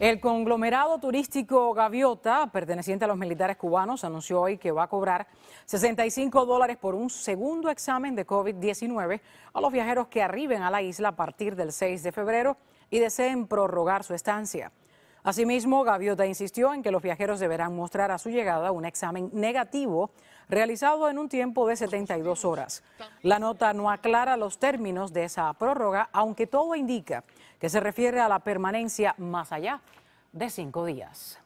El conglomerado turístico Gaviota, perteneciente a los militares cubanos, anunció hoy que va a cobrar 65 dólares por un segundo examen de COVID-19 a los viajeros que arriben a la isla a partir del 6 de febrero y deseen prorrogar su estancia. Asimismo, Gaviota insistió en que los viajeros deberán mostrar a su llegada un examen negativo realizado en un tiempo de 72 horas. La nota no aclara los términos de esa prórroga, aunque todo indica que se refiere a la permanencia más allá de cinco días.